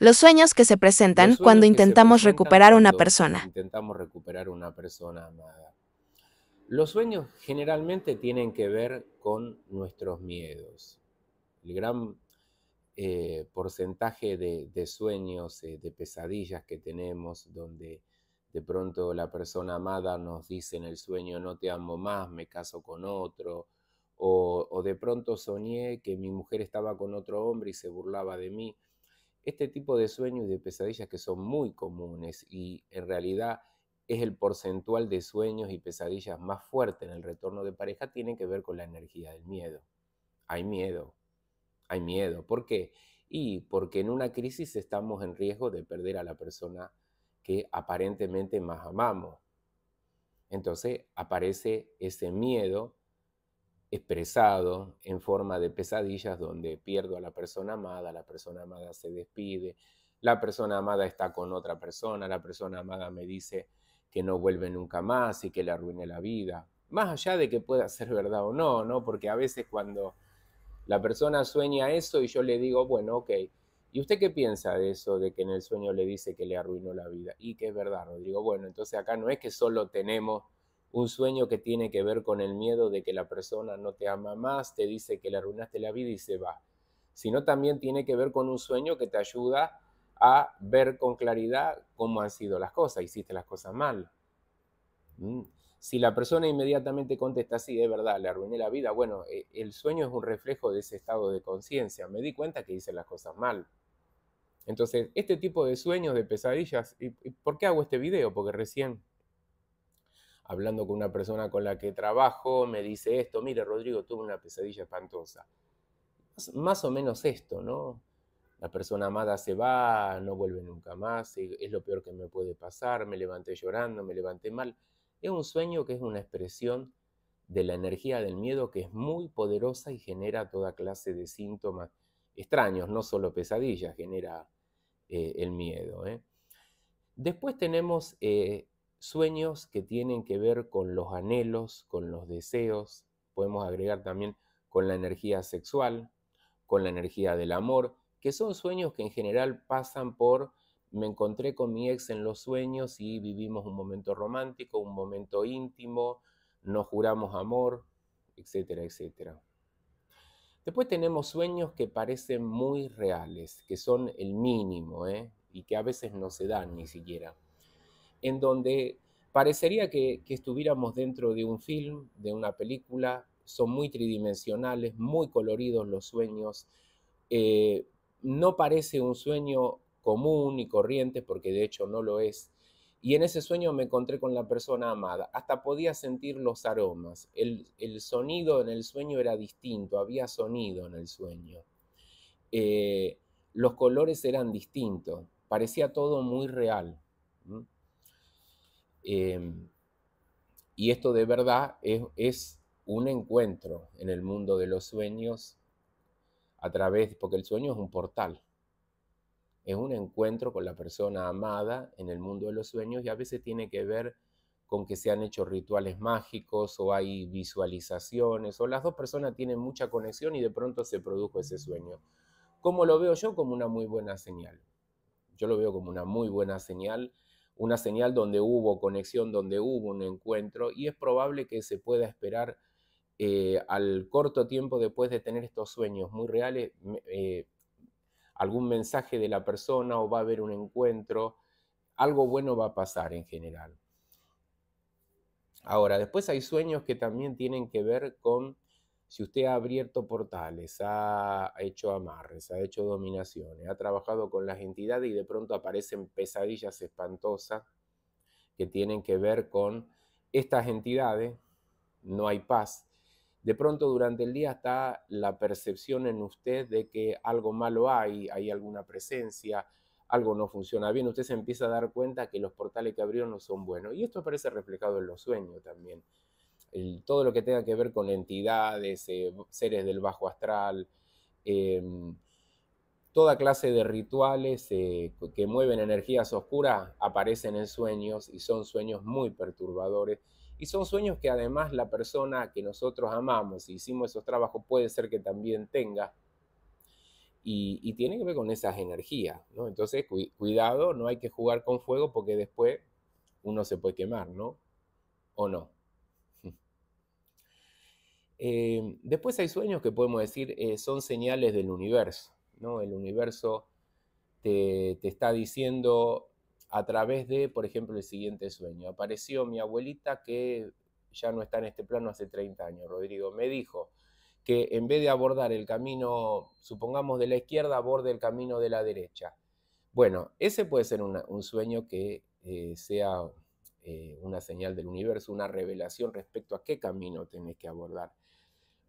Los sueños que se presentan cuando intentamos recuperar una persona. Intentamos recuperar una persona amada. Los sueños generalmente tienen que ver con nuestros miedos. El gran eh, porcentaje de, sueños, eh, de pesadillas que tenemos, donde de pronto la persona amada nos dice en el sueño, no te amo más, me caso con otro, o de pronto soñé que mi mujer estaba con otro hombre y se burlaba de mí. Este tipo de sueños y de pesadillas que son muy comunes y en realidad es el porcentual de sueños y pesadillas más fuerte en el retorno de pareja tienen que ver con la energía del miedo. Hay miedo, hay miedo. ¿Por qué? Y porque en una crisis estamos en riesgo de perder a la persona que aparentemente más amamos. Entonces aparece ese miedo expresado en forma de pesadillas donde pierdo a la persona amada, la persona amada se despide, la persona amada está con otra persona, la persona amada me dice que no vuelve nunca más y que le arruine la vida, más allá de que pueda ser verdad o no, ¿no? Porque a veces cuando la persona sueña eso y yo le digo, bueno, ok, ¿y usted qué piensa de eso, de que en el sueño le dice que le arruinó la vida? Y que es verdad, Rodrigo, bueno, entonces acá no es que solo tenemos un sueño que tiene que ver con el miedo de que la persona no te ama más, te dice que le arruinaste la vida y se va, sino también tiene que ver con un sueño que te ayuda a ver con claridad cómo han sido las cosas, hiciste las cosas mal. Mm, si la persona inmediatamente contesta, sí, es verdad, le arruiné la vida, bueno, eh, el sueño es un reflejo de ese estado de conciencia, me di cuenta que hice las cosas mal. Entonces, este tipo de sueños, de pesadillas, ¿y, ¿por qué hago este video? Porque recién hablando con una persona con la que trabajo, me dice esto, mire Rodrigo, tuve una pesadilla espantosa. Más o menos esto, ¿no? La persona amada se va, no vuelve nunca más, eh, es lo peor que me puede pasar, me levanté llorando, me levanté mal. Es un sueño que es una expresión de la energía del miedo que es muy poderosa y genera toda clase de síntomas extraños, no solo pesadillas, genera eh, el miedo. ¿eh? Después tenemos sueños que tienen que ver con los anhelos, con los deseos, podemos agregar también con la energía sexual, con la energía del amor, que son sueños que en general pasan por me encontré con mi ex en los sueños y vivimos un momento romántico, un momento íntimo, nos juramos amor, etcétera, etcétera. Después tenemos sueños que parecen muy reales, que son el mínimo ¿eh? y que a veces no se dan ni siquiera en donde parecería que, estuviéramos dentro de un film, de una película, son muy tridimensionales, muy coloridos los sueños. Eh, no parece un sueño común y corriente, porque de hecho no lo es. Y en ese sueño me encontré con la persona amada. Hasta podía sentir los aromas. El, sonido en el sueño era distinto, había sonido en el sueño. Eh, los colores eran distintos, parecía todo muy real. Em, y esto de verdad es, es, un encuentro en el mundo de los sueños a través, porque el sueño es un portal, es un encuentro con la persona amada en el mundo de los sueños y a veces tiene que ver con que se han hecho rituales mágicos o hay visualizaciones o las dos personas tienen mucha conexión y de pronto se produjo ese sueño. ¿Cómo lo veo yo? Como una muy buena señal. Yo lo veo como una muy buena señal una señal donde hubo conexión, donde hubo un encuentro, y es probable que se pueda esperar eh, al corto tiempo después de tener estos sueños muy reales, eh, algún mensaje de la persona o va a haber un encuentro, algo bueno va a pasar en general. Ahora, después hay sueños que también tienen que ver con si usted ha abierto portales, ha hecho amarres, ha hecho dominaciones, ha trabajado con las entidades y de pronto aparecen pesadillas espantosas que tienen que ver con estas entidades, no hay paz. De pronto durante el día está la percepción en usted de que algo malo hay, hay alguna presencia, algo no funciona bien, usted se empieza a dar cuenta que los portales que abrió no son buenos. Y esto aparece reflejado en los sueños también todo lo que tenga que ver con entidades, eh, seres del bajo astral, em, toda clase de rituales eh, que mueven energías oscuras aparecen en sueños y son sueños muy perturbadores. Y son sueños que además la persona que nosotros amamos y hicimos esos trabajos puede ser que también tenga. Y, tiene que ver con esas energías, Entonces, cuidado, no hay que jugar con fuego porque después uno se puede quemar, ¿no? ¿O no? Eh, después hay sueños que podemos decir eh, son señales del universo, ¿no? El universo te, te está diciendo a través de, por ejemplo, el siguiente sueño. Apareció mi abuelita que ya no está en este plano hace 30 años, Rodrigo. Me dijo que en vez de abordar el camino, supongamos de la izquierda, aborde el camino de la derecha. Bueno, ese puede ser un sueño que eh, sea eh, una señal del universo, una revelación respecto a qué camino tenés que abordar.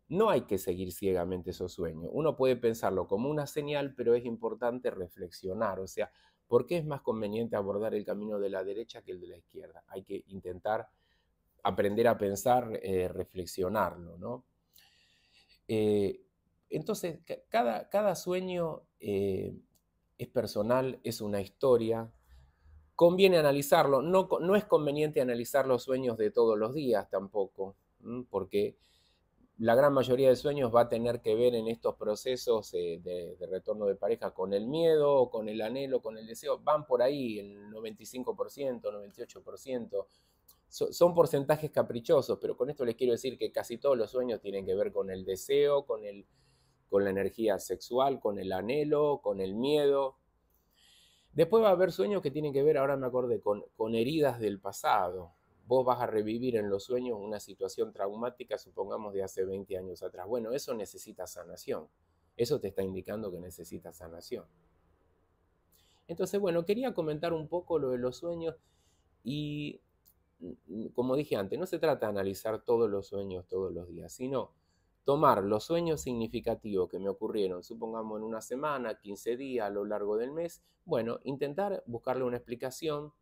No hay que seguir ciegamente esos sueños. Uno puede pensarlo como una señal, pero es importante reflexionar. O sea, ¿por qué es más conveniente abordar el camino de la derecha que el de la izquierda? Hay que intentar aprender a pensar, eh, reflexionarlo, ¿no? Eh, entonces, cada, sueño es personal, es una historia, conviene analizarlo. No, es conveniente analizar los sueños de todos los días tampoco, porque la gran mayoría de sueños va a tener que ver en estos procesos eh, de, retorno de pareja con el miedo, con el anhelo, con el deseo. Van por ahí el 95%, 98%. son porcentajes caprichosos, pero con esto les quiero decir que casi todos los sueños tienen que ver con el deseo, con, el, con la energía sexual, con el anhelo, con el miedo, Después va a haber sueños que tienen que ver, ahora me acordé, con, con heridas del pasado. Vos vas a revivir en los sueños una situación traumática, supongamos, de hace 20 años atrás. Bueno, eso necesita sanación. Eso te está indicando que necesita sanación. Entonces, bueno, quería comentar un poco lo de los sueños y, mm, como dije antes, no se trata de analizar todos los sueños todos los días, sino tomar los sueños significativos que me ocurrieron, supongamos en una semana, 15 días, a lo largo del mes, bueno, intentar buscarle una explicación,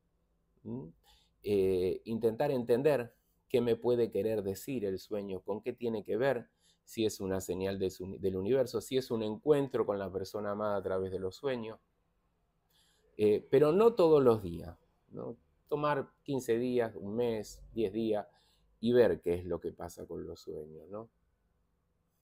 eh, intentar entender qué me puede querer decir el sueño, con qué tiene que ver, si es una señal del universo, si es un encuentro con la persona amada a través de los sueños, eh, pero no todos los días, ¿no? tomar 15 días, un mes, 10 días y ver qué es lo que pasa con los sueños, ¿no?